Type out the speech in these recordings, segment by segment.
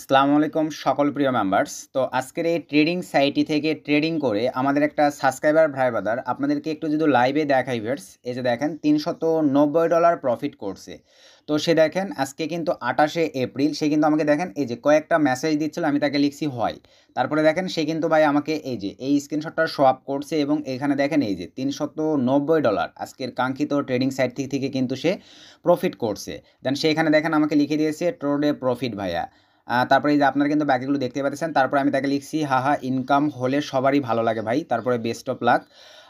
আসসালামু আলাইকুম সকল প্রিয় মেম্বার্স তো আজকের এই ট্রেডিং সাইটটি থেকে ট্রেডিং করে আমাদের একটা সাবস্ক্রাইবার ভাই বাদার আপনাদেরকে একটু যদি লাইভে দেখাই ভিউয়ার্স এই যে দেখেন তিনশত নব্বই ডলার প্রফিট করছে তো সে দেখেন আজকে কিন্তু আঠাশে এপ্রিল সে কিন্তু আমাকে দেখেন এই যে কয়েকটা মেসেজ দিচ্ছিল আমি তাকে লিখছি হয় তারপরে দেখেন সে কিন্তু ভাই আমাকে এই যে এই স্ক্রিনশটটা শো আপ করছে এবং এখানে দেখেন এই যে তিনশত নব্বই ডলার আজকের কাঙ্ক্ষিত ট্রেডিং সাইট থেকে কিন্তু সে প্রফিট করছে দেন সে এখানে দেখেন আমাকে লিখে দিয়েছে ট্রোডে প্রফিট ভাইয়া তারপরে এই যে আপনারা কিন্তু বাকিগুলো দেখতে পাচ্ছেন তারপরে আমি তাকে লিখছি হাহা ইনকাম হলে সবারই ভালো লাগে ভাই তারপরে বেস্ট অফ লাক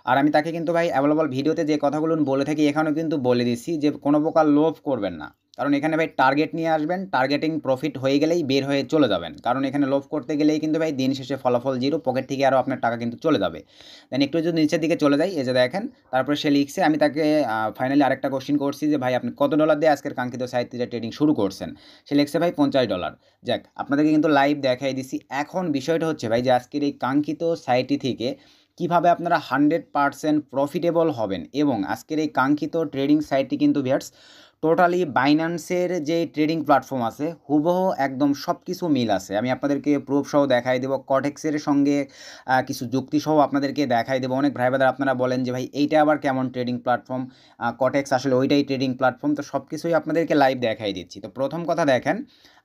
আর আমি তাকে কিন্তু ভাই অ্যাভেলেবল ভিডিওতে যে কথাগুলো বলে থাকি এখানেও কিন্তু বলে দিচ্ছি যে কোনো প্রকার লোভ করবেন না কারণ এখানে ভাই টার্গেট নিয়ে আসবেন টার্গেটিং প্রফিট হয়ে গেলেই বের হয়ে চলে যাবেন কারণ এখানে লোভ করতে গেলেই কিন্তু ভাই দিন শেষে ফলাফল জিরো পকেট থেকে আরও আপনার টাকা কিন্তু চলে যাবে দেন একটু যদি নিচের দিকে চলে যাই এই যে দেখেন তারপরে সে লিখছে আমি তাকে ফাইনালি আরেকটা কোশ্চিন করছি যে ভাই আপনি কত ডলার দিয়ে আজকের কাঙ্ক্ষিত সাহিত্যে ট্রেডিং শুরু করছেন সে লিখছে ভাই পঞ্চাশ ডলার যাক আপনাদেরকে কিন্তু লাইভ দেখাই দিছি এখন বিষয়টা হচ্ছে ভাই যে আজকের এই কাঙ্ক্ষিত সাইটটি থেকে কিভাবে আপনারা হান্ড্রেড পারসেন্ট প্রফিটেবল হবেন এবং আজকের এই কাঙ্ক্ষিত ট্রেডিং সাইটটি কিন্তু ভিয়ার্স টোটালি বাইন্যান্সের যে ট্রেডিং প্ল্যাটফর্ম আছে হুবহু একদম সব কিছু মিল আছে আমি আপনাদেরকে প্রুফসহ দেখাই দেবো কটেক্সের সঙ্গে কিছু যুক্তিসহ আপনাদেরকে দেখাই দেবো অনেক ভাই আপনারা বলেন যে ভাই এইটা আবার কেমন ট্রেডিং প্ল্যাটফর্ম কটেক্স আসলে ওইটাই ট্রেডিং প্ল্যাটফর্ম তো সব কিছুই আপনাদেরকে লাইভ দেখাই দিচ্ছি তো প্রথম কথা দেখেন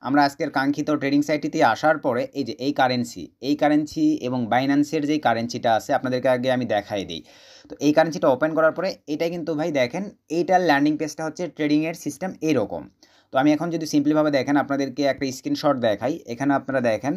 আমরা আজকের কাঙ্ক্ষিত ট্রেডিং সাইটটিতে আসার পরে এই যে এই কারেন্সি এই কারেন্সি এবং বাইন্যান্সের যেই কারেন্সিটা আছে আপনাদেরকে আগে আমি দেখাই দিই তো এই কারেন্সিটা ওপেন করার পরে এটাই কিন্তু ভাই দেখেন এইটার ল্যান্ডিং পেজটা হচ্ছে ট্রেডিংয়ের সিস্টেম এরকম তো আমি এখন যদি সিম্পলিভাবে দেখেন আপনাদেরকে একটা স্ক্রিনশট দেখাই এখানে আপনারা দেখেন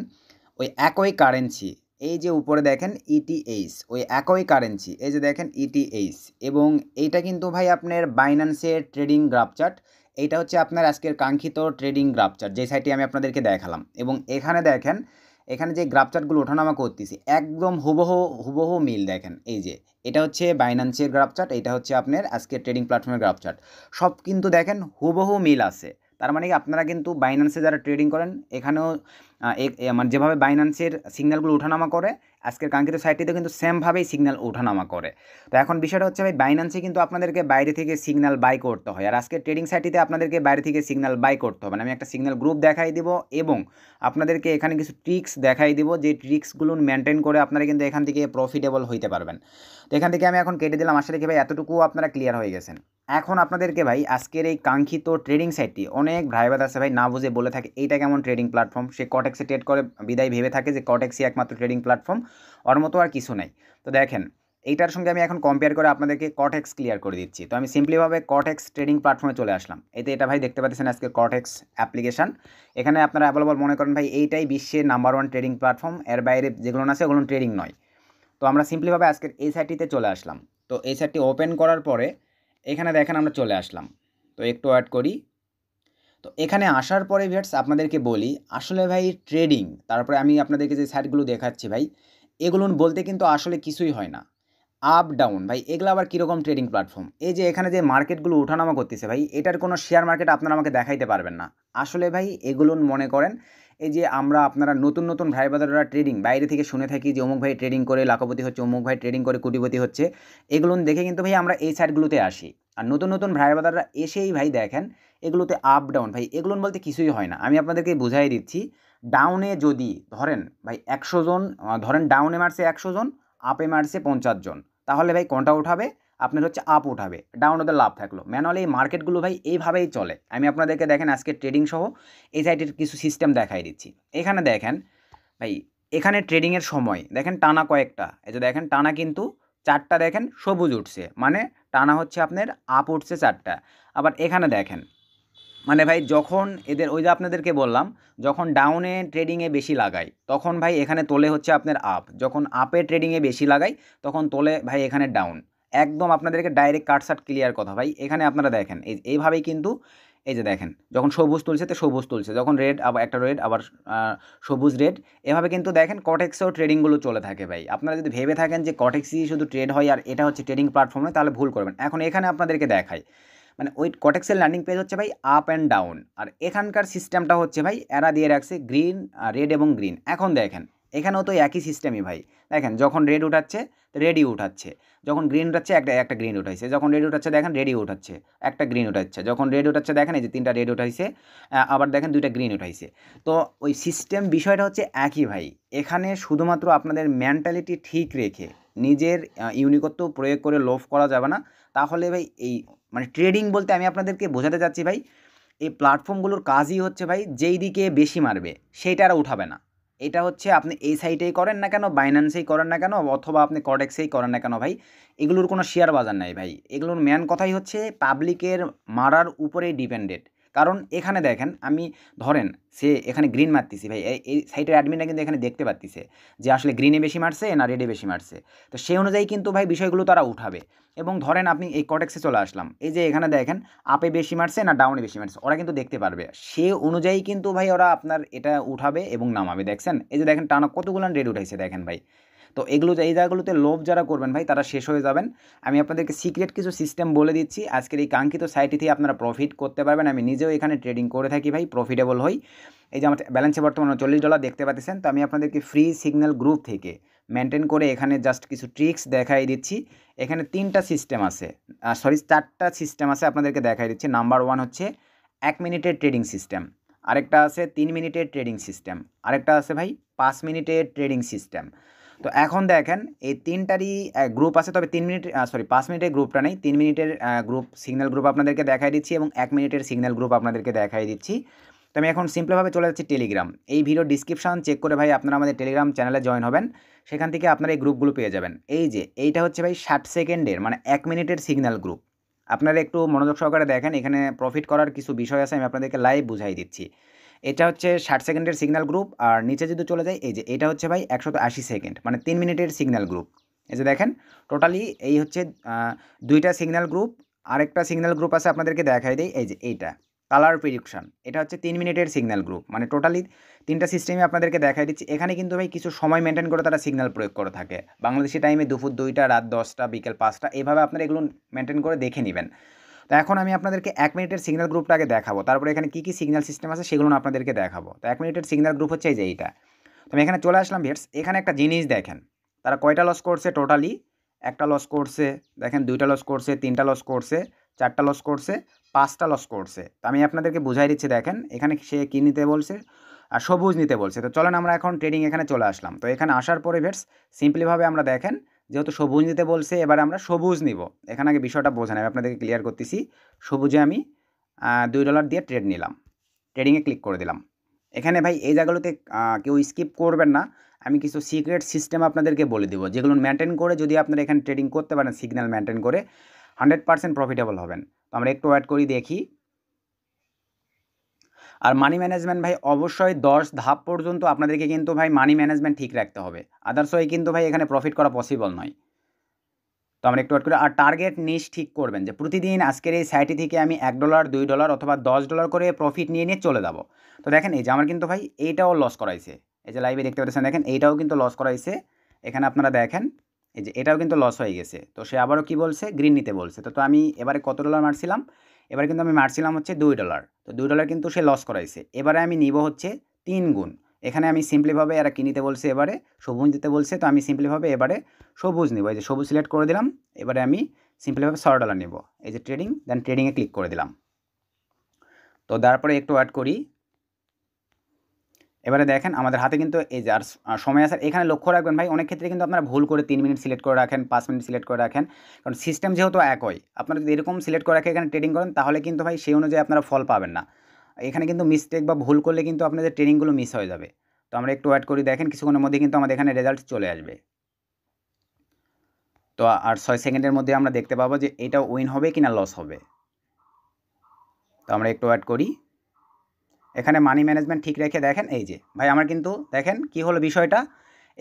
ওই একই কারেন্সি এই যে উপরে দেখেন ইটিএইচ e ওই একই কারেন্সি এই যে দেখেন ইটিএইচ e এবং এইটা কিন্তু ভাই আপনার বাইন্যান্সের ট্রেডিং গ্রাফ চার্ট এইটা হচ্ছে আপনার আজকের কাঙ্ক্ষিত ট্রেডিং গ্রাফ চার্ট যে সাইটটি আমি আপনাদেরকে দেখালাম এবং এখানে দেখেন এখানে যে গ্রাফ চার্টগুলো ওঠানামা করতেছি একদম হুবহু হুবহু মিল দেখেন এই যে এটা হচ্ছে বাইন্যান্সের গ্রাফ চার্ট এটা হচ্ছে আপনার আজকে ট্রেডিং প্ল্যাটফর্মের গ্রাফ চার্ট সব কিন্তু দেখেন হুবহু মিল আছে তার মানে আপনারা কিন্তু বাইন্যান্সে যারা ট্রেডিং করেন এখানেও মানে যেভাবে বাইন্যান্সের সিগন্যালগুলো ওঠানামা করে আজকের কাঙ্ক্ষিত সাইটটিতে কিন্তু সেমভাবেই সিগন্যাল ওঠানামা করে তো এখন বিষয়টা হচ্ছে ভাই বাইন্যান্সে কিন্তু আপনাদেরকে বাইরে থেকে সিগন্যাল বাই করতে হয় আর আজকের ট্রেডিং সাইটটিতে আপনাদেরকে বাইরে থেকে সিগন্যাল বাই করতে হবে মানে আমি একটা সিগন্যাল গ্রুপ দেখাই দিব এবং আপনাদেরকে এখানে কিছু ট্রিক্স দেখাই দিব যে ট্রিক্সগুলো মেনটেন করে আপনারা কিন্তু এখান থেকে প্রফিটেবল হইতে পারবেন তো এখান থেকে আমি এখন কেটে দিলাম আশা রেখে ভাই এতটুকু আপনারা ক্লিয়ার হয়ে গেছেন এখন আপনাদেরকে ভাই আজকের এই কাঙ্ক্ষিত ট্রেডিং সাইটটি অনেক ভাইবাদ আছে ভাই না বুঝে বলে থাকে এইটা কেমন ট্রেডিং প্ল্যাটফর্ম সে কটেক্সে ট্রেড করে বিদায় ভেবে থাকে যে কটেক্সই একমাত্র ট্রেডিং প্ল্যাটফর্ম ওর মতো আর কিছু নেই তো দেখেন এইটার সঙ্গে আমি এখন কম্পেয়ার করে আপনাদেরকে কটেক্স ক্লিয়ার করে দিচ্ছি তো আমি সিম্পলিভাবে কটেক্স ট্রেডিং প্ল্যাটফর্মে চলে আসলাম এতে এটা ভাই দেখতে পাচ্ছেন আজকে কটেক্স অ্যাপ্লিকেশান এখানে আপনারা অ্যাভেলেবল মনে করেন ভাই এইটাই বিশ্বের নাম্বার ওয়ান ট্রেডিং প্ল্যাটফর্ম এর বাইরে যেগুলো আছে ওগুলো ট্রেডিং নয় তো আমরা সিম্পলিভাবে আজকের এই সাইটটিতে চলে আসলাম তো এই সাইটটি ওপেন করার পরে এখানে দেখেন আমরা চলে আসলাম তো একটু অ্যাড করি তো এখানে আসার পরে ভিয়ার্স আপনাদেরকে বলি আসলে ভাই ট্রেডিং তারপরে আমি আপনাদেরকে যে সাইটগুলো দেখাচ্ছি ভাই এগুলো বলতে কিন্তু আসলে কিছুই হয় না আপ ডাউন ভাই এগুলো আবার কীরকম ট্রেডিং প্ল্যাটফর্ম এই যে এখানে যে মার্কেটগুলো ওঠানামা করতেছে ভাই এটার কোনো শেয়ার মার্কেট আপনারা আমাকে দেখাইতে পারবেন না আসলে ভাই এগুলো মনে করেন এই যে আমরা আপনারা নতুন নতুন ভাই বাদাররা ট্রেডিং বাইরে থেকে শুনে থাকি যে অমুক ভাই ট্রেডিং করে লাখপতি হচ্ছে অমুক ভাই ট্রেডিং করে কোটিপতি হচ্ছে এগুলো দেখে কিন্তু ভাই আমরা এই সাইডগুলোতে আসি আর নতুন নতুন ভাই বাদাররা এসেই ভাই দেখেন এগুলোতে আপ ডাউন ভাই এগুলো বলতে কিছুই হয় না আমি আপনাদেরকে বুঝাই দিচ্ছি ডাউনে যদি ধরেন ভাই একশো জন ধরেন ডাউনে মারছে একশো জন আপে মারছে পঞ্চাশ জন তাহলে ভাই কোনটা উঠাবে আপনার হচ্ছে আপ উঠাবে ডাউন ওদের লাভ থাকলো ম্যানুয়ালি এই মার্কেটগুলো ভাই এইভাবেই চলে আমি আপনাদেরকে দেখেন আজকে ট্রেডিং সহ এই সাইটের কিছু সিস্টেম দেখাই দিচ্ছি এখানে দেখেন ভাই এখানে ট্রেডিংয়ের সময় দেখেন টানা কয়েকটা এই যে দেখেন টানা কিন্তু চারটা দেখেন সবুজ উঠছে মানে টানা হচ্ছে আপনার আপ উঠছে চারটা আবার এখানে দেখেন মানে ভাই যখন এদের ওই যে আপনাদেরকে বললাম যখন ডাউনে ট্রেডিংয়ে বেশি লাগাই তখন ভাই এখানে তোলে হচ্ছে আপনার আপ যখন আপে ট্রেডিংয়ে বেশি লাগাই তখন তোলে ভাই এখানে ডাউন একদম আপনাদেরকে ডাইরেক্ট কাটসাট ক্লিয়ার কথা ভাই এখানে আপনারা দেখেন এই এইভাবেই কিন্তু এই যে দেখেন যখন সবুজ তুলছে তো সবুজ তুলছে যখন রেড আবার একটা রেড আবার সবুজ রেড এভাবে কিন্তু দেখেন কটেক্সেও ট্রেডিংগুলো চলে থাকে ভাই আপনারা যদি ভেবে থাকেন যে কটেক্সই শুধু ট্রেড হয় আর এটা হচ্ছে ট্রেডিং প্ল্যাটফর্মে তাহলে ভুল করবেন এখন এখানে আপনাদেরকে দেখায় মানে ওই কটেক্সের লার্নিং পেজ হচ্ছে ভাই আপ অ্যান্ড ডাউন আর এখানকার সিস্টেমটা হচ্ছে ভাই এরা দিয়ে রাখছে গ্রিন রেড এবং গ্রিন এখন দেখেন এখানেও তো একই সিস্টেমই ভাই দেখেন যখন রেড উঠাচ্ছে রেডি উঠাচ্ছে যখন গ্রিন উঠাচ্ছে একটা একটা গ্রিন উঠাইছে যখন রেড উঠাচ্ছে দেখেন রেডি উঠাচ্ছে একটা গ্রিন উঠাচ্ছে যখন রেড উঠাচ্ছে দেখেন এই যে তিনটা রেড উঠাইছে আবার দেখেন দুইটা গ্রিন উঠাইছে তো ওই সিস্টেম বিষয়টা হচ্ছে একই ভাই এখানে শুধুমাত্র আপনাদের মেন্টালিটি ঠিক রেখে নিজের ইউনিকত্ব প্রয়োগ করে লোভ করা যাবে না তাহলে ভাই এই মানে ট্রেডিং বলতে আমি আপনাদেরকে বোঝাতে চাচ্ছি ভাই এই প্ল্যাটফর্মগুলোর কাজই হচ্ছে ভাই যেই দিকে বেশি মারবে সেইটা আর উঠাবে না এটা হচ্ছে আপনি এই সাইটেই করেন না কেন বাইন্যান্সেই করেন না কেন অথবা আপনি কডেক্সেই করেন না কেন ভাই এগুলোর কোনো শেয়ার বাজার নাই ভাই এগুলোর ম্যান কথাই হচ্ছে পাবলিকের মারার উপরেই ডিপেন্ডেড কারণ এখানে দেখেন আমি ধরেন সে এখানে গ্রিন মারতেছি ভাই এই সাইটের অ্যাডমিনটা কিন্তু এখানে দেখতে পাচ্ছে যে আসলে গ্রিনে বেশি মারছে না রেডে বেশি মারছে তো সেই অনুযায়ী কিন্তু ভাই বিষয়গুলো তারা উঠাবে এবং ধরেন আপনি এই কটেক্সে চলে আসলাম এই যে এখানে দেখেন আপে বেশি মারছে না ডাউনে বেশি মারছে ওরা কিন্তু দেখতে পারবে সে অনুযায়ী কিন্তু ভাই ওরা আপনার এটা উঠাবে এবং নামাবে দেখছেন এই যে দেখেন টানা কতগুলো রেড উঠাইছে দেখেন ভাই তো এগুলো এই জায়গাগুলোতে লোভ যারা করবেন ভাই তারা শেষ হয়ে যাবেন আমি আপনাদেরকে সিক্রেট কিছু সিস্টেম বলে দিচ্ছি আজকের এই কাঙ্ক্ষিত সাইটটি থেকে আপনারা প্রফিট করতে পারবেন আমি নিজেও এখানে ট্রেডিং করে থাকি ভাই প্রফিটেবল হই এই যে আমার ব্যালেন্সে বর্তমানে চল্লিশ ডলার দেখতে পাচ্ছেন তো আমি আপনাদেরকে ফ্রি সিগন্যাল গ্রুপ থেকে মেনটেন করে এখানে জাস্ট কিছু ট্রিক্স দেখাই দিচ্ছি এখানে তিনটা সিস্টেম আছে সরি চারটা সিস্টেম আছে আপনাদেরকে দেখাই দিচ্ছি নাম্বার ওয়ান হচ্ছে এক মিনিটের ট্রেডিং সিস্টেম আরেকটা আছে তিন মিনিটের ট্রেডিং সিস্টেম আরেকটা আছে ভাই পাঁচ মিনিটের ট্রেডিং সিস্টেম তো এখন দেখেন এই তিনটারই গ্রুপ আছে তবে তিন মিনিট সরি পাঁচ মিনিটের গ্রুপটা নেই তিন মিনিটের গ্রুপ সিগন্যাল গ্রুপ আপনাদেরকে দেখাই দিচ্ছি এবং এক মিনিটের সিগন্যাল গ্রুপ আপনাদেরকে দেখাই দিচ্ছি তো আমি এখন সিম্পলভাবে চলে যাচ্ছি টেলিগ্রাম এই ভিডিও ডিসক্রিপশান চেক করে ভাই আপনারা আমাদের টেলিগ্রাম চ্যানেলে জয়েন হবেন সেখান থেকে আপনারা এই গ্রুপগুলো পেয়ে যাবেন এই যে এইটা হচ্ছে ভাই ষাট সেকেন্ডের মানে এক মিনিটের সিগন্যাল গ্রুপ আপনারা একটু মনোযোগ সহকারে দেখেন এখানে প্রফিট করার কিছু বিষয় আছে আমি আপনাদেরকে লাইভ বুঝাই দিচ্ছি এটা হচ্ছে ষাট সেকেন্ডের সিগন্যাল গ্রুপ আর নিচে যদি চলে যায় এই যে এটা হচ্ছে ভাই একশত আশি সেকেন্ড মানে তিন মিনিটের সিগন্যাল গ্রুপ এই যে দেখেন টোটালি এই হচ্ছে দুইটা সিগন্যাল গ্রুপ আরেকটা সিগন্যাল গ্রুপ আছে আপনাদেরকে দেখাই দেয় এই যে এইটা কালার প্রিডিকশান এটা হচ্ছে তিন মিনিটের সিগন্যাল গ্রুপ মানে টোটালি তিনটা সিস্টেমে আপনাদেরকে দেখাই দিচ্ছি এখানে কিন্তু ভাই কিছু সময় মেনটেন করে তারা সিগন্যাল প্রয়োগ করে থাকে বাংলাদেশি টাইমে দুপুর দুইটা রাত দশটা বিকেল পাঁচটা এভাবে আপনারা এগুলো মেনটেন করে দেখে নেবেন তো এখন আমি আপনাদেরকে এক মিনিটের সিগন্যাল গ্রুপটা আগে দেখাবো তারপরে এখানে কী কী সিগন্যাল সিস্টেম আছে সেগুলো আপনাদেরকে দেখাবো তো এক মিনিটের সিগন্যাল গ্রুপ হচ্ছে এই যে এইটা তো আমি এখানে চলে আসলাম ভেটস এখানে একটা জিনিস দেখেন তারা কয়টা লস করছে টোটালি একটা লস করছে দেখেন দুইটা লস করছে তিনটা লস করছে চারটা লস করছে পাঁচটা লস করছে তো আমি আপনাদেরকে বুঝাই দিচ্ছি দেখেন এখানে সে কী নিতে বলছে আর সবুজ নিতে বলছে তো চলেন আমরা এখন ট্রেডিং এখানে চলে আসলাম তো এখানে আসার পরে ভেটস সিম্পলিভাবে আমরা দেখেন যেহেতু সবুজ নিতে বলছে এবার আমরা সবুজ নিব এখানে আগে বিষয়টা বোঝা আমি আপনাদেরকে ক্লিয়ার করতেছি সবুজে আমি দুই ডলার দিয়ে ট্রেড নিলাম ট্রেডিংয়ে ক্লিক করে দিলাম এখানে ভাই এই জায়গাগুলোতে কেউ স্কিপ করবেন না আমি কিছু সিক্রেট সিস্টেম আপনাদেরকে বলে দেবো যেগুলো মেনটেন করে যদি আপনারা এখানে ট্রেডিং করতে পারেন সিগন্যাল মেনটেন করে হান্ড্রেড পার্সেন্ট প্রফিটেবল হবেন তো আমরা একটু অ্যাড করি দেখি আর মানি ম্যানেজমেন্ট ভাই অবশ্যই দশ ধাপ পর্যন্ত আপনাদেরকে কিন্তু ভাই মানি ম্যানেজমেন্ট ঠিক রাখতে হবে আদার্স ওয়ে কিন্তু ভাই এখানে প্রফিট করা পসিবল নয় তো আমরা একটু করে আর টার্গেট নিস ঠিক করবেন যে প্রতিদিন আজকের এই সাইটে থেকে আমি এক ডলার দুই ডলার অথবা দশ ডলার করে প্রফিট নিয়ে নিয়ে চলে যাবো তো দেখেন এই যে আমার কিন্তু ভাই এইটাও লস করাইছে এই যে লাইভে দেখতে পাচ্ছেন দেখেন এইটাও কিন্তু লস করাইছে এখানে আপনারা দেখেন এই যে এটাও কিন্তু লস হয়ে গেছে তো সে আবারও কি বলছে গ্রিন নিতে বলছে তো তো আমি এবারে কত ডলার মারছিলাম এবার কিন্তু আমি মারছিলাম হচ্ছে দুই ডলার তো দুই ডলার কিন্তু সে লস করাইছে এবারে আমি নিব হচ্ছে তিন গুণ এখানে আমি সিম্পলিভাবে এরা কিনিতে বলছে এবারে সবুজ দিতে বলছে তো আমি সিম্পলিভাবে এবারে সবুজ নিব এই যে সবুজ সিলেক্ট করে দিলাম এবারে আমি সিম্পলিভাবে ছয় ডলার নিব এই যে ট্রেডিং দেন ট্রেডিংয়ে ক্লিক করে দিলাম তো তারপরে একটু অ্যাড করি এবারে দেখেন আমাদের হাতে কিন্তু এই যার সময় আসার এখানে লক্ষ্য রাখবেন ভাই অনেক ক্ষেত্রে কিন্তু আপনারা ভুল করে তিন মিনিট সিলেক্ট করে রাখেন পাঁচ মিনিট সিলেক্ট করে রাখেন কারণ সিস্টেম যেহেতু একই আপনারা যদি এরকম সিলেক্ট করে রাখে এখানে ট্রেডিং করেন তাহলে কিন্তু ভাই সেই অনুযায়ী আপনারা ফল পাবেন না এখানে কিন্তু মিস্টেক বা ভুল করলে কিন্তু আপনাদের ট্রেনিংগুলো মিস হয়ে যাবে তো আমরা একটু ওয়েট করি দেখেন কিছুক্ষণের মধ্যে কিন্তু আমাদের এখানে রেজাল্ট চলে আসবে তো আর ছয় সেকেন্ডের মধ্যে আমরা দেখতে পাবো যে এটা উইন হবে কি না লস হবে তো আমরা একটু অ্যাড করি এখানে মানি ম্যানেজমেন্ট ঠিক রেখে দেখেন এই যে ভাই আমার কিন্তু দেখেন কি হলো বিষয়টা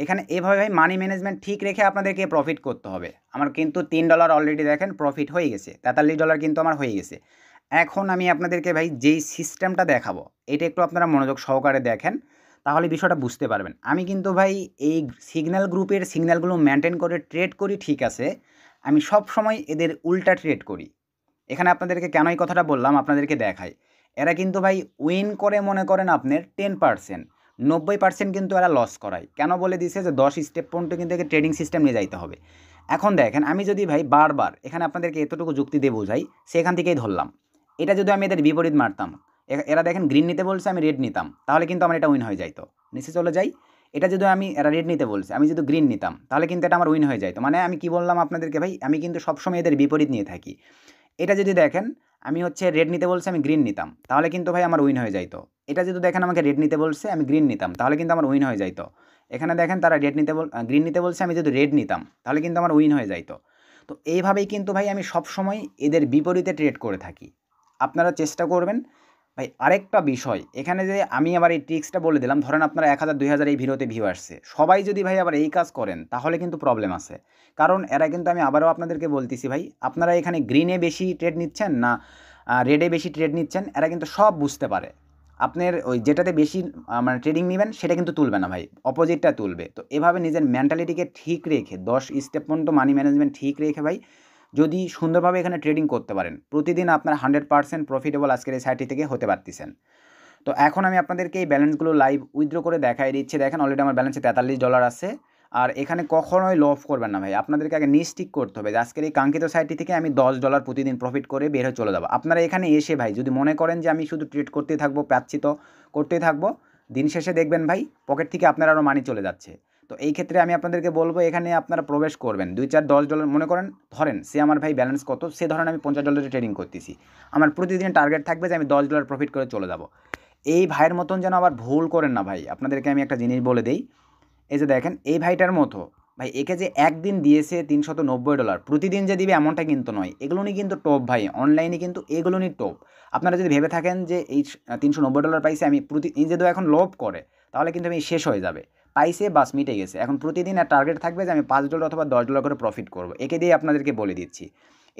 এখানে এভাবে ভাই মানি ম্যানেজমেন্ট ঠিক রেখে আপনাদেরকে প্রফিট করতে হবে আমার কিন্তু তিন ডলার অলরেডি দেখেন প্রফিট হয়ে গেছে তেতাল্লিশ ডলার কিন্তু আমার হয়ে গেছে এখন আমি আপনাদেরকে ভাই যেই সিস্টেমটা দেখাবো এটা একটু আপনারা মনোযোগ সহকারে দেখেন তাহলে বিষয়টা বুঝতে পারবেন আমি কিন্তু ভাই এই সিগন্যাল গ্রুপের সিগন্যালগুলো মেনটেন করে ট্রেড করি ঠিক আছে আমি সব সময় এদের উল্টা ট্রেড করি এখানে আপনাদেরকে কেন এই কথাটা বললাম আপনাদেরকে দেখায় এরা কিন্তু ভাই উইন করে মনে করেন আপনার টেন পার্সেন্ট নব্বই পার্সেন্ট কিন্তু এরা লস করায় কেন বলে দিছে যে দশ স্টেপ পর্যন্ত কিন্তু একে ট্রেডিং সিস্টেম নিয়ে যাইতে হবে এখন দেখেন আমি যদি ভাই বারবার এখানে আপনাদেরকে এতটুকু যুক্তি দিয়ে বোঝাই সেখান থেকেই ধরলাম এটা যদি আমি এদের বিপরীত মারতাম এরা দেখেন গ্রিন নিতে বলছে আমি রেড নিতাম তাহলে কিন্তু আমার এটা উইন হয়ে যাইতো নিচে চলে যাই এটা যদি আমি এরা রেড নিতে বলছে আমি যদি গ্রিন নিতাম তাহলে কিন্তু এটা আমার উইন হয়ে যাইতো মানে আমি কি বললাম আপনাদেরকে ভাই আমি কিন্তু সবসময় এদের বিপরীত নিয়ে থাকি এটা যদি দেখেন আমি হচ্ছে রেড নিতে বলছে আমি গ্রিন নিতাম তাহলে কিন্তু ভাই আমার উইন হয়ে যাইতো এটা যদি দেখেন আমাকে রেড নিতে বলছে আমি গ্রিন নিতাম তাহলে কিন্তু আমার উইন হয়ে যাইতো এখানে দেখেন তারা রেড নিতে বল গ্রিন নিতে বলছে আমি যদি রেড নিতাম তাহলে কিন্তু আমার উইন হয়ে যাইতো তো এইভাবেই কিন্তু ভাই আমি সব সময় এদের বিপরীতে ট্রেড করে থাকি আপনারা চেষ্টা করবেন ভাই আরেকটা বিষয় এখানে যে আমি আবার এই ট্রিক্সটা বলে দিলাম ধরেন আপনারা এক হাজার দুই হাজার এই ভিডিওতে ভিউ আসছে সবাই যদি ভাই আবার এই কাজ করেন তাহলে কিন্তু প্রবলেম আছে কারণ এরা কিন্তু আমি আবারও আপনাদেরকে বলতেছি ভাই আপনারা এখানে গ্রিনে বেশি ট্রেড নিচ্ছেন না রেডে বেশি ট্রেড নিচ্ছেন এরা কিন্তু সব বুঝতে পারে আপনার ওই যেটাতে বেশি মানে ট্রেডিং নেবেন সেটা কিন্তু তুলবে না ভাই অপোজিটটা তুলবে তো এভাবে নিজের মেন্টালিটিকে ঠিক রেখে দশ স্টেপ পর্যন্ত মানি ম্যানেজমেন্ট ঠিক রেখে ভাই যদি সুন্দরভাবে এখানে ট্রেডিং করতে পারেন প্রতিদিন আপনার হান্ড্রেড পার্সেন্ট প্রফিটেবল আজকের এই সাইটটি থেকে হতে পারতেছেন তো এখন আমি আপনাদেরকে এই ব্যালেন্সগুলো লাইভ উইথড্র করে দেখাই দিচ্ছি দেখেন অলরেডি আমার ব্যালেন্সে তেতাল্লিশ ডলার আছে আর এখানে কখনোই লফ করবেন না ভাই আপনাদেরকে আগে নিশ্চিত করতে হবে যে আজকের এই কাঙ্ক্ষিত সাইটটি থেকে আমি দশ ডলার প্রতিদিন প্রফিট করে বের হয়ে চলে যাবো আপনারা এখানে এসে ভাই যদি মনে করেন যে আমি শুধু ট্রেড করতেই থাকবো প্যাচ্ছি করতেই থাকবো দিন শেষে দেখবেন ভাই পকেট থেকে আপনার আরও মানি চলে যাচ্ছে তো এই ক্ষেত্রে আমি আপনাদেরকে বলবো এখানে আপনারা প্রবেশ করবেন দুই চার দশ ডলার মনে করেন ধরেন সে আমার ভাই ব্যালেন্স কত সে ধরেন আমি পঞ্চাশ ডলারে ট্রেডিং করতেছি আমার প্রতিদিন টার্গেট থাকবে যে আমি দশ ডলার প্রফিট করে চলে যাব এই ভাইয়ের মতন যেন আবার ভুল করেন না ভাই আপনাদেরকে আমি একটা জিনিস বলে দিই এই যে দেখেন এই ভাইটার মতো ভাই একে যে একদিন দিয়েছে তিনশত নব্বই ডলার প্রতিদিন যে দিবে এমনটা কিন্তু নয় এগুলো নিয়ে কিন্তু টপ ভাই অনলাইনে কিন্তু এগুলো নিয়ে টপ আপনারা যদি ভেবে থাকেন যে এই তিনশো নব্বই ডলার পাইছে আমি প্রতি যেহেতু এখন লোভ করে তাহলে কিন্তু আমি শেষ হয়ে যাবে পাইছে বাস মিটে গেছে এখন প্রতিদিন আর টার্গেট থাকবে যে আমি পাঁচ ডলার অথবা দশ ডলার করে প্রফিট করবো একে দিয়ে আপনাদেরকে বলে দিচ্ছি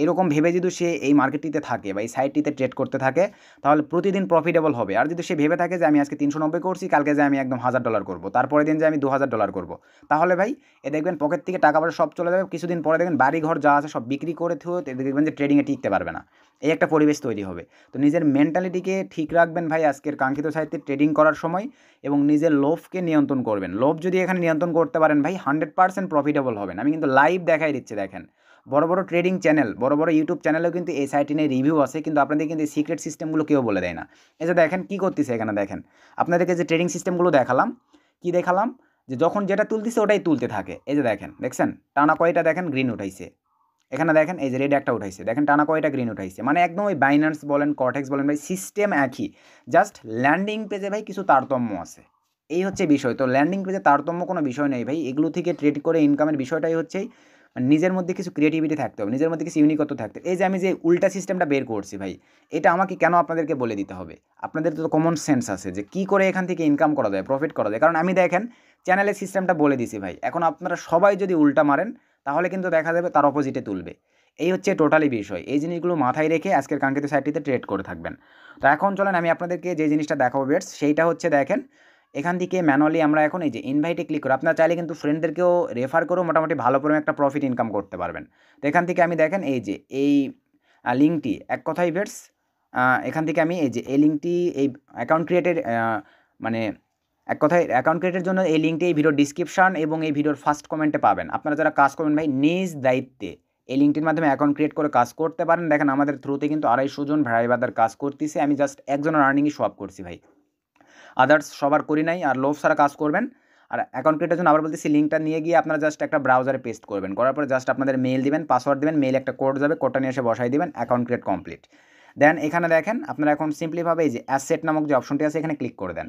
এরকম ভেবে যদি সে এই মার্কেটটিতে থাকে বা এই সাইটটিতে ট্রেড করতে থাকে তাহলে প্রতিদিন প্রফিটেবল হবে আর যদি সে ভেবে থাকে যে আমি আজকে তিনশো নব্বই করছি কালকে যে আমি একদম হাজার ডলার করব তারপরে দিন যে আমি দু হাজার ডলার করব তাহলে ভাই এ দেখবেন পকেট থেকে টাকা পয়সা সব চলে যাবে কিছুদিন পরে দেখবেন বাড়ি ঘর যা আছে সব বিক্রি করে থুয়ে দেখবেন যে ট্রেডিংয়ে টিকতে পারবে না এই একটা পরিবেশ তৈরি হবে তো নিজের মেন্টালিটিকে ঠিক রাখবেন ভাই আজকের কাঙ্ক্ষিত সাহিত্যে ট্রেডিং করার সময় এবং নিজের লোভকে নিয়ন্ত্রণ করবেন লোভ যদি এখানে নিয়ন্ত্রণ করতে পারেন ভাই হান্ড্রেড পার্সেন্ট প্রফিটেবল হবেন আমি কিন্তু লাইভ দেখাই দিচ্ছি দেখেন বড় বড় ট্রেডিং চ্যানেল বড় বড় ইউটিউব চ্যানেলেও কিন্তু এই সাইট নিয়ে রিভিউ আসে কিন্তু আপনাদের কিন্তু এই সিক্রেট সিস্টেমগুলো কেউ বলে দেয় না এই যে দেখেন কী করতেছে এখানে দেখেন আপনাদেরকে যে ট্রেডিং সিস্টেমগুলো দেখালাম কি দেখালাম যে যখন যেটা তুলতেছে ওটাই তুলতে থাকে এই যে দেখেন দেখছেন টানা কয়টা দেখেন গ্রিন উঠাইছে এখানে দেখেন এই যে রেড একটা উঠাইছে দেখেন টানা কয়টা গ্রিন উঠাইছে মানে একদম ওই বাইনার্স বলেন কটেক্স বলেন ভাই সিস্টেম একই জাস্ট ল্যান্ডিং পেজে ভাই কিছু তারতম্য আছে এই হচ্ছে বিষয় তো ল্যান্ডিং পেজে তারতম্য কোনো বিষয় নেই ভাই এগুলো থেকে ট্রেড করে ইনকামের বিষয়টাই হচ্ছে মানে নিজের মধ্যে কিছু ক্রিয়েটিভিটি থাকতে হবে নিজের মধ্যে কিছু ইউনিকত্ব থাকতে হবে এই যে আমি যে উল্টা সিস্টেমটা বের করছি ভাই এটা আমাকে কেন আপনাদেরকে বলে দিতে হবে আপনাদের তো কমন সেন্স আছে যে কী করে এখান থেকে ইনকাম করা যায় প্রফিট করা যায় কারণ আমি দেখেন চ্যানেলের সিস্টেমটা বলে দিছি ভাই এখন আপনারা সবাই যদি উল্টা মারেন তাহলে কিন্তু দেখা যাবে তার অপোজিটে তুলবে এই হচ্ছে টোটালি বিষয় এই জিনিসগুলো মাথায় রেখে আজকের কাঙ্ক্ষিত সাইটটিতে ট্রেড করে থাকবেন তো এখন চলেন আমি আপনাদেরকে যে জিনিসটা দেখাবো বেটস সেইটা হচ্ছে দেখেন এখান থেকে ম্যানুয়ালি আমরা এখন এই যে ইনভাইটে ক্লিক করে আপনার চাইলে কিন্তু ফ্রেন্ডদেরকেও রেফার করেও মোটামুটি ভালো পরিমাণে একটা প্রফিট ইনকাম করতে পারবেন তো এখান থেকে আমি দেখেন এই যে এই লিঙ্কটি এক কথাই ভেটস এখান থেকে আমি এই যে এই লিঙ্কটি এই অ্যাকাউন্ট ক্রিয়েটের মানে এক কথায় অ্যাকাউন্ট ক্রিয়েটের জন্য এই লিঙ্কটি এই ভিডিওর ডিসক্রিপশান এবং এই ভিডিওর ফার্স্ট কমেন্টে পাবেন আপনারা যারা কাজ করবেন ভাই নিজ দায়িত্বে এই লিঙ্কটির মাধ্যমে অ্যাকাউন্ট ক্রিয়েট করে কাজ করতে পারেন দেখেন আমাদের থ্রুতে কিন্তু আড়াইশো জন ভ্যারাইবাদার কাজ করতেছে আমি জাস্ট একজনের আর্নিংই সব করছি ভাই আদার্স সবার করি নাই আর লোভ সারা কাজ করবেন আর অ্যাকাউন্ট ক্রিয়েটের জন্য আবার বলতেছি লিঙ্কটা নিয়ে গিয়ে আপনারা জাস্ট একটা ব্রাউজারে পেস্ট করবেন করার পরে জাস্ট আপনাদের মেল দিবেন পাসওয়ার্ড দিবেন মেল একটা কোড যাবে কোডটা নিয়ে এসে বসাই দিবেন অ্যাকাউন্ট ক্রিয়েট কমপ্লিট দেন এখানে দেখেন আপনারা এখন সিম্পলিভাবে এই যে অ্যাসেট নামক যে অপশনটি আছে এখানে ক্লিক করে দেন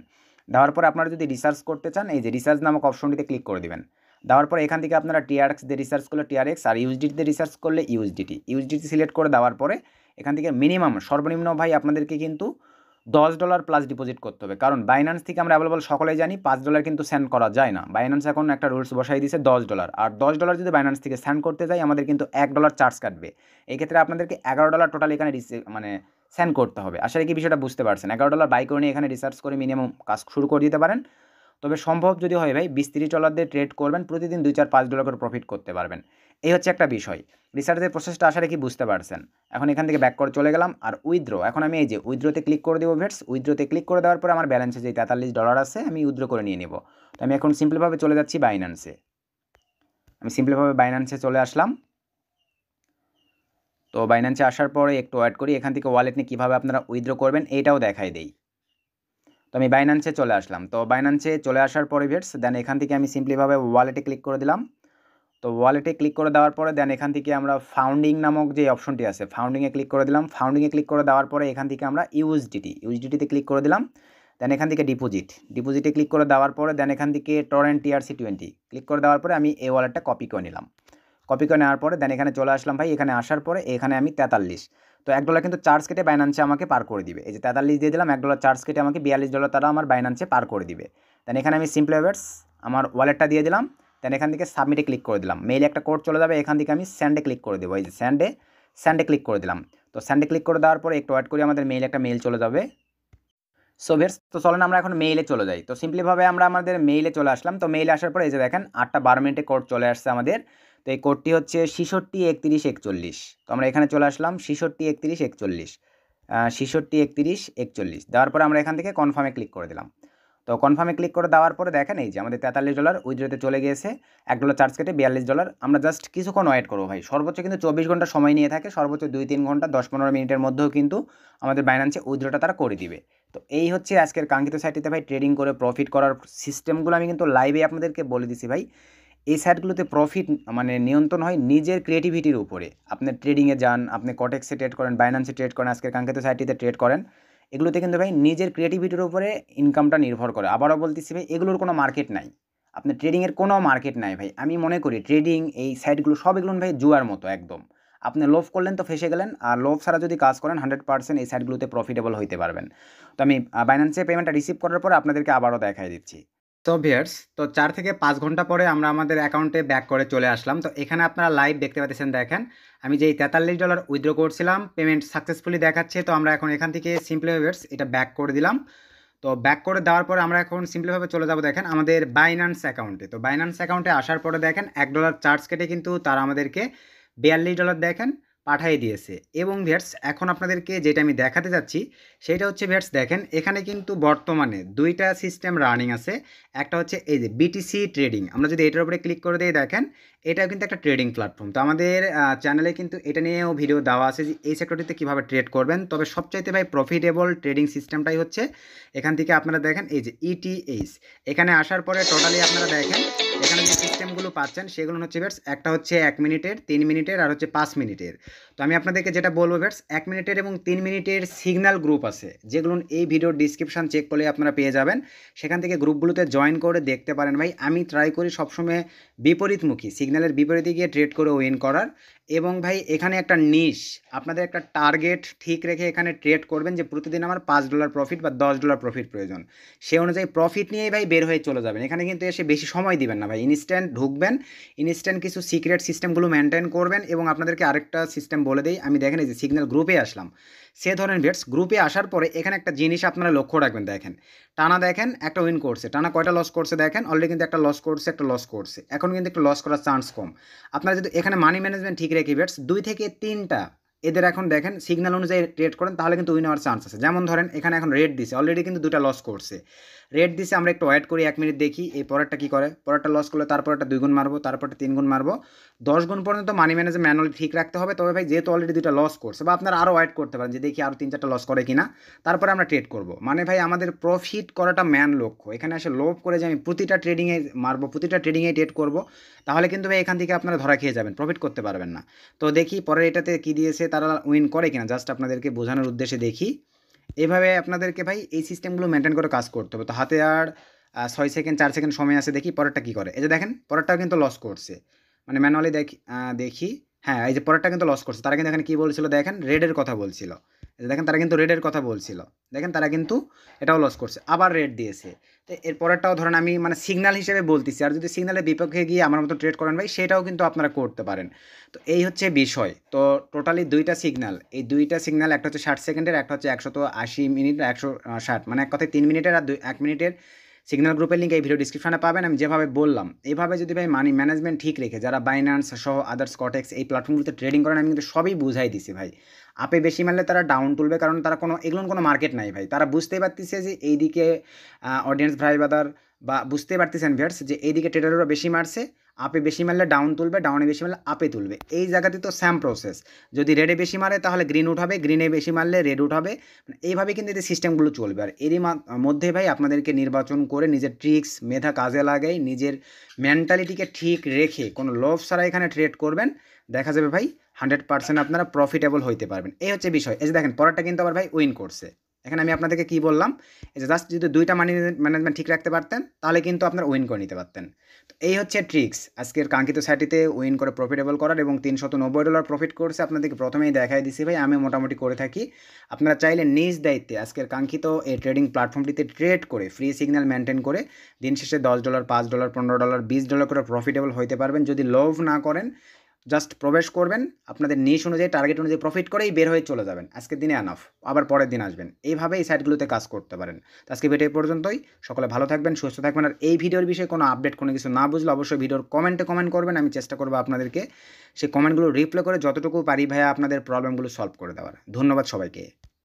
দেওয়ার পরে আপনারা যদি রিসার্চ করতে চান এই যে রিসার্চ নামক অপশনটিতে ক্লিক করে দেবেন দেওয়ার পরে এখান থেকে আপনারা টিআরএক্স দিয়ে রিসার্চ করলে টিআরএক্স আর ইউজডিটিতে রিসার্চ করলে ইউজডিটি ইউজডিটি সিলেক্ট করে দেওয়ার পরে এখান থেকে মিনিমাম সর্বনিম্ন ভাই আপনাদেরকে কিন্তু দশ ডলার প্লাস ডিপোজিট করতে হবে কারণ বাইন্যান্স থেকে আমরা অ্যাভেলেবল সকলেই জানি পাঁচ ডলার কিন্তু সেন্ড করা যায় না বাইন্যান্স এখন একটা রুলস বসাই দিয়েছে দশ ডলার আর দশ ডলার যদি বাইন্যান্স থেকে সেন্ড করতে যাই আমাদের কিন্তু এক ডলার চার্জ কাটবে এই ক্ষেত্রে আপনাদেরকে এগারো ডলার টোটাল এখানে মানে সেন্ড করতে হবে আশা কি বিষয়টা বুঝতে পারছেন এগারো ডলার বাই করে নিয়ে এখানে রিসার্চ করে মিনিমাম কাজ শুরু করে দিতে পারেন তবে সম্ভব যদি হয় ভাই বিশ তিরিশ ডলার দিয়ে ট্রেড করবেন প্রতিদিন দুই চার পাঁচ ডলার করে প্রফিট করতে পারবেন এই হচ্ছে একটা বিষয় রিসার্চের প্রসেসটা আসারে কি বুঝতে পারছেন এখন এখান থেকে ব্যাক করে চলে গেলাম আর উইথড্র এখন আমি এই যে উইথড্রোতে ক্লিক করে দেবো ভেটস উইথড্রোতে ক্লিক করে দেওয়ার পর আমার ব্যালেন্সে যে তেতাল্লিশ ডলার আছে আমি উইথড্রো করে নিয়ে নেব তো আমি এখন সিম্পলভাবে চলে যাচ্ছি বাইন্যান্সে আমি সিম্পলভাবে বাইন্যান্সে চলে আসলাম তো বাইন্যান্সে আসার পরে একটু অ্যাড করি এখান থেকে ওয়ালেট নিয়ে কীভাবে আপনারা উইথড্রো করবেন এইটাও দেখাই দেই তো আমি বাইন্যান্সে চলে আসলাম তো বাইন্যান্সে চলে আসার পরে ভেটস দেন এখান থেকে আমি সিম্পলিভাবে ওয়ালেটে ক্লিক করে দিলাম তো ওয়ালেটে ক্লিক করে দেওয়ার পরে দেন এখান থেকে আমরা ফাউন্ডিং নামক যে অপশনটি আছে ফাউন্ডিংয়ে ক্লিক করে দিলাম ফাউন্ডিংয়ে ক্লিক করে দেওয়ার পরে এখান থেকে আমরা ইউএসডিটি ইউএসডিটিতে ক্লিক করে দিলাম দেন এখান থেকে ডিপোজিট ডিপোজিটে ক্লিক করে দেওয়ার পরে দেন এখান থেকে টরেন্ট টিআরসি টোয়েন্টি ক্লিক করে দেওয়ার পরে আমি এই ওয়ালেটটা কপি করে নিলাম কপি করে নেওয়ার পরে দেন এখানে চলে আসলাম ভাই এখানে আসার পরে এখানে আমি তেতাল্লিশ তো এক ডলার কিন্তু চার্জ কেটে বাইনান্সে আমাকে পার করে দিবে এই যে তেতাল্লিশ দিয়ে দিলাম এক ডলার চার্জ কেটে আমাকে বিয়াল্লিশ ডলার তারা আমার বাইনান্সে পার করে দিবে দেন এখানে আমি সিম্পল ওয়েটস আমার ওয়ালেটটা দিয়ে দিলাম দেন এখান থেকে সাবমিটে ক্লিক করে দিলাম মেইলে একটা কোড চলে যাবে এখান থেকে আমি স্যান্ডে ক্লিক করে দেবো এই যে স্যান্ডে স্যান্ডে ক্লিক করে দিলাম তো স্যান্ডে ক্লিক করে দেওয়ার পরে একটু ওয়েট করে আমাদের মেইলে একটা মেইল চলে যাবে সো ভেস তো চলেন আমরা এখন মেইলে চলে যাই তো সিম্পলিভাবে আমরা আমাদের মেইলে চলে আসলাম তো মেইলে আসার পরে এই যে দেখেন আটটা বারো মিনিটে কোড চলে আসছে আমাদের তো এই কোডটি হচ্ছে ছিষট্টি একত্রিশ একচল্লিশ তো আমরা এখানে চলে আসলাম ছিষট্টি একত্রিশ একচল্লিশ ছিষট্টি একত্রিশ একচল্লিশ দেওয়ার পরে আমরা এখান থেকে কনফার্মে ক্লিক করে দিলাম তো কনফার্মে ক্লিক করে দেওয়ার পরে দেখেন এই যে আমাদের তেতাল্লিশ ডলার উইথড্রোতে চলে গিয়েছে এক ডলার চার্জ কেটে বিয়াল্লিশ ডলার আমরা জাস্ট কিছুক্ষণ ওয়েট করবো ভাই সর্বোচ্চ কিন্তু চব্বিশ ঘন্টা সময় নিয়ে থাকে সর্বোচ্চ দুই তিন ঘন্টা দশ পনেরো মিনিটের মধ্যেও কিন্তু আমাদের বাইন্যান্সে উইথড্রোটা তারা করে দিবে তো এই হচ্ছে আজকের কাঙ্ক্ষিত সাইটটিতে ভাই ট্রেডিং করে প্রফিট করার সিস্টেমগুলো আমি কিন্তু লাইভে আপনাদেরকে বলে দিছি ভাই এই সাইটগুলোতে প্রফিট মানে নিয়ন্ত্রণ হয় নিজের ক্রিয়েটিভিটির উপরে আপনি ট্রেডিংয়ে যান আপনি কটেক্সে ট্রেড করেন বাইন্যান্সে ট্রেড করেন আজকের কাঙ্ক্ষিত সাইটটিতে ট্রেড করেন এগুলোতে কিন্তু ভাই নিজের ক্রিয়েটিভিটির উপরে ইনকামটা নির্ভর করে আবারও বলতেছি ভাই এগুলোর কোনো মার্কেট নাই আপনার ট্রেডিংয়ের কোনো মার্কেট নাই ভাই আমি মনে করি ট্রেডিং এই সাইটগুলো সব এগুলো ভাই জুয়ার মতো একদম আপনি লোভ করলেন তো ফেসে গেলেন আর লোভ ছাড়া যদি কাজ করেন হান্ড্রেড পার্সেন্ট এই সাইটগুলোতে প্রফিটেবল হইতে পারবেন তো আমি বাইন্যান্সে পেমেন্টটা রিসিভ করার পর আপনাদেরকে আবারও দেখাই দিচ্ছি তো ভিয়ার্স তো চার থেকে পাঁচ ঘন্টা পরে আমরা আমাদের অ্যাকাউন্টে ব্যাক করে চলে আসলাম তো এখানে আপনারা লাইভ দেখতে পাচ্ছেন দেখেন আমি যেই তেতাল্লিশ ডলার উইথড্র করছিলাম পেমেন্ট সাকসেসফুলি দেখাচ্ছে তো আমরা এখন এখান থেকে সিম্পলি ভিয়ার্স এটা ব্যাক করে দিলাম তো ব্যাক করে দেওয়ার পর আমরা এখন সিম্পলিভাবে চলে যাব দেখেন আমাদের বাইনান্স অ্যাকাউন্টে তো বাইনান্স অ্যাকাউন্টে আসার পরে দেখেন এক ডলার চার্জ কেটে কিন্তু তারা আমাদেরকে বিয়াল্লিশ ডলার দেখেন পাঠিয়ে দিয়েছে এবং ভেটস এখন আপনাদেরকে যেটা আমি দেখাতে যাচ্ছি সেটা হচ্ছে ভ্যাটস দেখেন এখানে কিন্তু বর্তমানে দুইটা সিস্টেম রানিং আছে একটা হচ্ছে এই যে বিটিসি ট্রেডিং আমরা যদি এটার উপরে ক্লিক করে দিয়ে দেখেন এটাও কিন্তু একটা ট্রেডিং প্ল্যাটফর্ম তো আমাদের চ্যানেলে কিন্তু এটা নিয়েও ভিডিও দেওয়া আছে যে এই সেক্টরটিতে কীভাবে ট্রেড করবেন তবে সবচাইতে ভাই প্রফিটেবল ট্রেডিং সিস্টেমটাই হচ্ছে এখান থেকে আপনারা দেখেন এই যে ইটিএস e এখানে আসার পরে টোটালি আপনারা দেখেন এখানে সিস্টেমগুলো পাচ্ছেন সেগুলো হচ্ছে ভেটস একটা হচ্ছে এক মিনিটের তিন মিনিটের আর হচ্ছে পাঁচ মিনিটের তো আমি আপনাদেরকে যেটা বলবো ভেটস এক মিনিটের এবং তিন মিনিটের সিগনাল গ্রুপ আছে যেগুলো এই ভিডিওর ডিসক্রিপশান চেক করলে আপনারা পেয়ে যাবেন সেখান থেকে গ্রুপগুলোতে জয়েন করে দেখতে পারেন ভাই আমি ট্রাই করি সবসময় বিপরীতমুখী সিগনালের বিপরীতে গিয়ে ট্রেড করে উইন করার এবং ভাই এখানে একটা নিশ আপনাদের একটা টার্গেট ঠিক রেখে এখানে ট্রেড করবেন যে প্রতিদিন আমার পাঁচ ডলার প্রফিট বা দশ ডলার প্রফিট প্রয়োজন সে অনুযায়ী প্রফিট নিয়েই ভাই বের হয়ে চলে যাবেন এখানে কিন্তু এসে বেশি সময় দিবেন না ভাই ইনস্ট্যান্ট ঢুকবেন ইনস্ট্যান্ট কিছু সিক্রেট সিস্টেমগুলো মেনটেন করবেন এবং আপনাদেরকে আরেকটা সিস্টেম বলে দিই আমি দেখেন এই যে সিগন্যাল গ্রুপে আসলাম সে ধরেন ভেটস গ্রুপে আসার পরে এখানে একটা জিনিস আপনারা লক্ষ্য রাখবেন দেখেন টানা দেখেন একটা উইন করছে টানা কয়টা লস করছে দেখেন অলরেডি কিন্তু একটা লস করছে একটা লস করছে এখন কিন্তু একটা লস করার চান্স কম আপনারা যদি এখানে মানি ম্যানেজমেন্ট ঠিক রেখে ভেটস দুই থেকে তিনটা এদের এখন দেখেন সিগন্যাল অনুযায়ী ট্রেড করেন তাহলে কিন্তু উইন হওয়ার চান্স আছে যেমন ধরেন এখানে এখন রেট দিছে অলরেডি কিন্তু দুটা লস করছে রেট দিছে আমরা একটু ওয়েট করি এক মিনিট দেখি এই পরেরটা কী করে পরেরটা লস করলে তারপর একটা দুই গুণ মারবো তারপরটা তিন গুণ মারবো দশ গুণ পর্যন্ত মানি ম্যানেজার ম্যানুয়ালি ঠিক রাখতে হবে তবে ভাই যেহেতু অলরেডি দুটা লস করছে বা আপনারা আরও ওয়েট করতে পারেন যে দেখি আরও তিন চারটা লস করে কি না তারপরে আমরা ট্রেড করব মানে ভাই আমাদের প্রফিট করাটা ম্যান লক্ষ্য এখানে আসে লোভ করে যে আমি প্রতিটা ট্রেডিংয়ে মারবো প্রতিটা ট্রেডিংয়ে ট্রেড করব তাহলে কিন্তু ভাই এখান থেকে আপনারা ধরা খেয়ে যাবেন প্রফিট করতে পারবেন না তো দেখি পরের এটাতে কী দিয়েছে তারা উইন করে কিনা জাস্ট আপনাদেরকে বোঝানোর উদ্দেশ্যে দেখি এভাবে আপনাদেরকে ভাই এই সিস্টেমগুলো মেনটেন করে কাজ করতে হবে তো হাতে আর ছয় সেকেন্ড চার সেকেন্ড সময় আছে দেখি পরেরটা কী করে এই যে দেখেন পরেরটাও কিন্তু লস করছে মানে ম্যানুয়ালি দেখি দেখি হ্যাঁ এই যে পরেরটা কিন্তু লস করছে তারা কিন্তু এখানে কী বলছিল দেখেন রেডের কথা বলছিল দেখেন তারা কিন্তু রেডের কথা বলছিল দেখেন তারা কিন্তু এটাও লস করছে আবার রেড দিয়েছে তো এর পরেরটাও ধরেন আমি মানে সিগনাল হিসেবে বলতেছি আর যদি সিগনালের বিপক্ষে গিয়ে আমার মতো ট্রেড করেন ভাই সেটাও কিন্তু আপনারা করতে পারেন তো এই হচ্ছে বিষয় তো টোটালি দুইটা সিগনাল এই দুইটা সিগনাল একটা হচ্ছে ষাট সেকেন্ডের একটা হচ্ছে একশত আশি মিনিট একশো ষাট মানে এক কথায় তিন মিনিটের আর দুই এক মিনিটের সিগন্যাল গ্রুপের লিঙ্ক এই ভিডিও ডিসক্রিপশনে পাবেন আমি যেভাবে বললাম এইভাবে যদি ভাই মানি ম্যানেজমেন্ট ঠিক রেখে যারা বাইন্যান্স সহ আদার্স কটেক্স এই প্ল্যাটফর্মগুলোতে ট্রেডিং করেন আমি কিন্তু সবই বুঝাই দিছি ভাই আপে বেশি মানলে তারা ডাউন তুলবে কারণ তারা কোনো এগুলোর কোনো মার্কেট নাই ভাই তারা বুঝতেই পারতেছে যে এইদিকে অডিয়েন্স ভাই বাদার বা বুঝতে পারতেছেন ভিয়ার্স যে এইদিকে ট্রেডাররা বেশি মারছে আপে বেশি মারলে ডাউন তুলবে ডাউনে বেশি মারলে আপে তুলবে এই জায়গাতে তো স্যাম প্রসেস যদি রেডে বেশি মারে তাহলে গ্রিন উঠাবে গ্রিনে বেশি মারলে রেড উঠাবে মানে এইভাবে কিন্তু এতে সিস্টেমগুলো চলবে আর এরই মধ্যে ভাই আপনাদেরকে নির্বাচন করে নিজের ট্রিক্স মেধা কাজে লাগাই নিজের মেন্টালিটিকে ঠিক রেখে কোনো লভ ছাড়া এখানে ট্রেড করবেন দেখা যাবে ভাই হান্ড্রেড পার্সেন্ট আপনারা প্রফিটেবল হইতে পারবেন এই হচ্ছে বিষয় এই যে দেখেন পরেরটা কিন্তু আবার ভাই উইন করছে এখানে আমি আপনাদেরকে কি বললাম যে জাস্ট যদি দুইটা মানি ম্যানেজমেন্ট ঠিক রাখতে পারতেন তাহলে কিন্তু আপনার উইন করে নিতে পারতেন তো এই হচ্ছে ট্রিক্স আজকের কাঙ্ক্ষিত সাইটিতে উইন করে প্রফিটেবল করার এবং তিনশত নব্বই ডলার প্রফিট করছে আপনাদেরকে প্রথমেই দেখাই দিছি ভাই আমি মোটামুটি করে থাকি আপনারা চাইলে নিজ দায়িত্বে আজকের কাঙ্ক্ষিত এই ট্রেডিং প্ল্যাটফর্মটিতে ট্রেড করে ফ্রি সিগন্যাল মেনটেন করে দিন শেষে দশ ডলার পাঁচ ডলার পনেরো ডলার বিশ ডলার করে প্রফিটেবল হইতে পারবেন যদি লোভ না করেন জাস্ট প্রবেশ করবেন আপনাদের নিশ অনুযায়ী টার্গেট অনুযায়ী প্রফিট করেই বের হয়ে চলে যাবেন আজকের দিনে আনাফ আবার পরের দিন আসবেন এইভাবে এই সাইটগুলোতে কাজ করতে পারেন তো আজকে ভিডিও পর্যন্তই সকলে ভালো থাকবেন সুস্থ থাকবেন আর এই ভিডিওর বিষয়ে কোনো আপডেট কোনো কিছু না বুঝলে অবশ্যই ভিডিওর কমেন্টে কমেন্ট করবেন আমি চেষ্টা করবো আপনাদেরকে সেই কমেন্টগুলো রিপ্লাই করে যতটুকু পারি ভাইয়া আপনাদের প্রবলেমগুলো সলভ করে দেওয়ার ধন্যবাদ সবাইকে